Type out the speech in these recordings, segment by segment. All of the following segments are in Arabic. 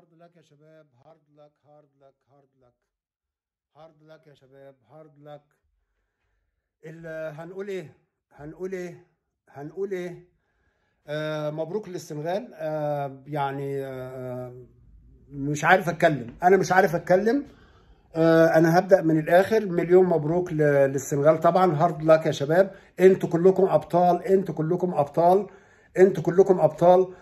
هارد لك يا شباب هارد لك هارد لك هارد لك هارد لك يا شباب هارد لك هنقول ايه هنقول ايه هنقول ايه آه، مبروك للسنغال آه يعني آه مش عارف اتكلم انا مش عارف اتكلم آه انا هبدا من الاخر مليون مبروك للسنغال طبعا هارد لك يا شباب انتوا كلكم ابطال انتوا كلكم ابطال انتوا كلكم ابطال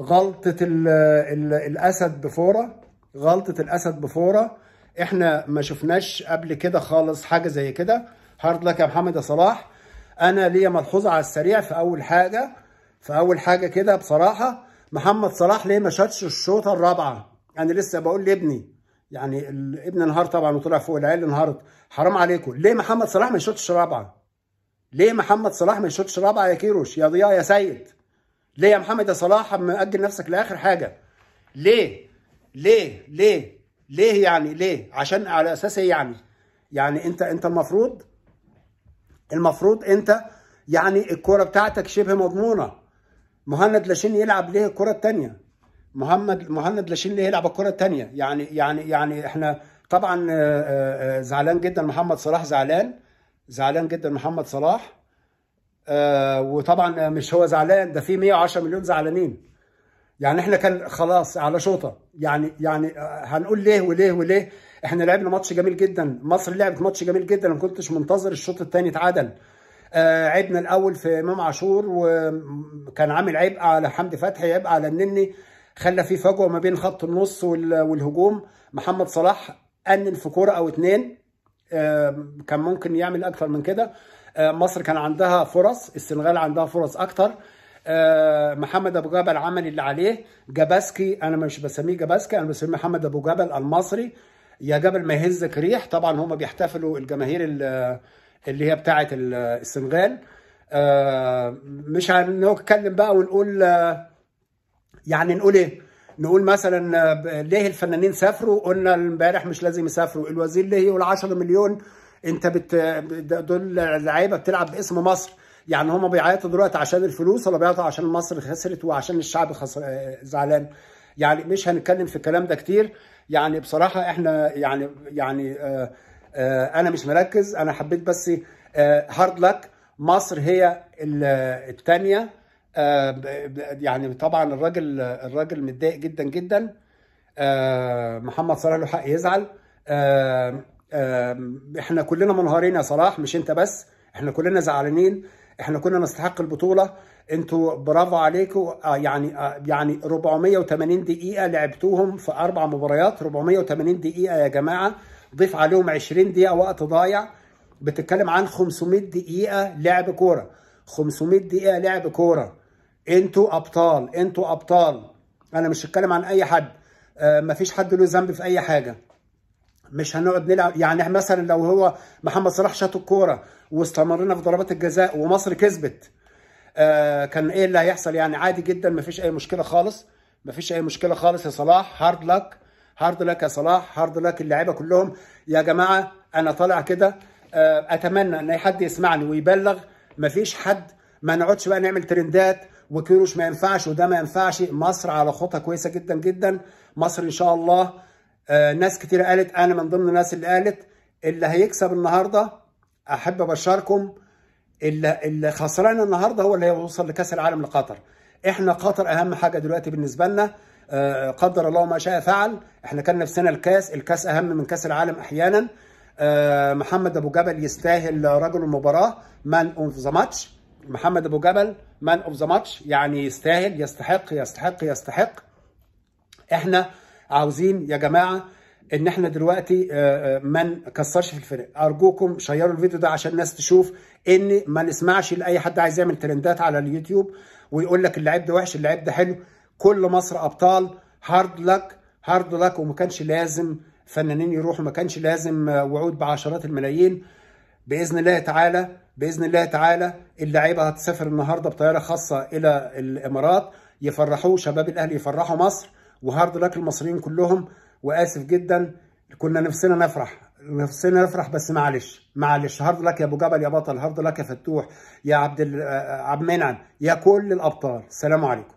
غلطه الـ الـ الاسد بفوره غلطه الاسد بفوره احنا ما شفناش قبل كده خالص حاجه زي كده هارد لك يا محمد يا صلاح انا ليا ملحوظه على السريع في اول حاجه في اول حاجه كده بصراحه محمد صلاح ليه ما شاتش الشوطه الرابعه انا لسه بقول لابني يعني ابن انهار طبعا وطلع فوق العيال انهارت حرام عليكم ليه محمد صلاح ما يشوطش رابعه ليه محمد صلاح ما يشوطش رابعه يا كيروش يا ضياء يا سيد ليه يا محمد يا صلاح مأجل نفسك لاخر حاجه ليه ليه ليه ليه يعني ليه عشان على اساس ايه يعني يعني انت انت المفروض المفروض انت يعني الكرة بتاعتك شبه مضمونة مهند لاشين يلعب ليه الكرة التانية محمد مهند لاشين ليه يلعب الكرة التانية يعني يعني يعني احنا طبعا آه، آه، آه، زعلان جدا محمد صلاح زعلان زعلان جدا محمد صلاح آه، وطبعا مش هو زعلان ده في 110 مليون زعلانين يعني احنا كان خلاص على شوطه يعني يعني هنقول ليه وليه وليه احنا لعبنا ماتش جميل جدا مصر لعبت ماتش جميل جدا انا ما كنتش منتظر الشوط الثاني اتعدل آه عيبنا الاول في امام عاشور وكان عامل عيب على حمدي فتحي عيب على النني خلى في فجوه ما بين خط النص والهجوم محمد صلاح انن في كوره او اتنين آه كان ممكن يعمل اكثر من كده آه، مصر كان عندها فرص السنغال عندها فرص اكتر آه، محمد ابو جبل عمل اللي عليه جباسكي انا مش بسميه جباسكي انا بسميه محمد ابو جبل المصري يا جبل ما يهزك ريح طبعا هم بيحتفلوا الجماهير اللي هي بتاعه السنغال آه، مش هنتكلم بقى ونقول يعني نقول ايه نقول مثلا ليه الفنانين سافروا قلنا امبارح مش لازم يسافروا الوزير ليه وال10 مليون انت بت دول لعيبه بتلعب باسم مصر يعني هما بيعيطوا دلوقتي عشان الفلوس ولا بيعيطوا عشان مصر خسرت وعشان الشعب خسر... زعلان يعني مش هنتكلم في الكلام ده كتير يعني بصراحه احنا يعني يعني آآ آه، آآ آه، انا مش مركز انا حبيت بس هارد آه، لك مصر هي الثانيه يعني طبعا الراجل الراجل متضايق جدا جدا محمد صلاح له حق يزعل احنا كلنا منهارين يا صلاح مش انت بس احنا كلنا زعلانين احنا كنا نستحق البطوله انتوا برافو عليكم آه، يعني آه، يعني 480 دقيقه لعبتوهم في اربع مباريات 480 دقيقه يا جماعه ضيف عليهم 20 دقيقه وقت ضايع بتتكلم عن 500 دقيقه لعب كوره 500 دقيقه لعب كوره انتوا ابطال انتوا ابطال انا مش هتكلم عن اي حد آه، مفيش حد له ذنب في اي حاجه مش هنقعد نلعب يعني مثلا لو هو محمد صلاح شاط الكوره واستمرنا في ضربات الجزاء ومصر كسبت آه كان ايه اللي هيحصل يعني عادي جدا ما فيش اي مشكله خالص ما فيش اي مشكله خالص يا صلاح هارد لك هارد لك يا صلاح هارد لك اللعيبه كلهم يا جماعه انا طالع كده آه اتمنى ان اي حد يسمعني ويبلغ ما فيش حد ما نقعدش بقى نعمل ترندات وكيروش ما ينفعش وده ما ينفعش مصر على خطى كويسه جدا جدا مصر ان شاء الله آه، ناس كتير قالت انا من ضمن الناس اللي قالت اللي هيكسب النهارده احب ابشركم اللي اللي خسران النهارده هو اللي هيوصل لكاس العالم لقطر احنا قطر اهم حاجه دلوقتي بالنسبه لنا آه، قدر الله ما شاء فعل احنا كان نفسنا الكاس الكاس اهم من كاس العالم احيانا آه، محمد ابو جبل يستاهل رجل المباراه مان اوف ذا ماتش محمد ابو جبل مان اوف ذا ماتش يعني يستاهل يستحق يستحق يستحق احنا عاوزين يا جماعه ان احنا دلوقتي آه، آه، ما نكسرش في الفرق ارجوكم شيروا الفيديو ده عشان الناس تشوف ان ما نسمعش لاي حد عايز يعمل ترندات على اليوتيوب ويقول لك اللعيب ده وحش اللعيب ده حلو كل مصر ابطال هارد لك هارد لك وما كانش لازم فنانين يروحوا ما كانش لازم آه، وعود بعشرات الملايين باذن الله تعالى باذن الله تعالى اللعيبه هتسافر النهارده بطياره خاصه الى الامارات يفرحوا شباب الاهلي يفرحوا مصر وهارد لك المصريين كلهم واسف جدا كنا نفسنا نفرح نفسنا نفرح بس معلش معلش هارد لك يا ابو جبل يا بطل هارد لك يا فتوح يا عبد آه، آه، عبد المنعم يا كل الابطال سلام عليكم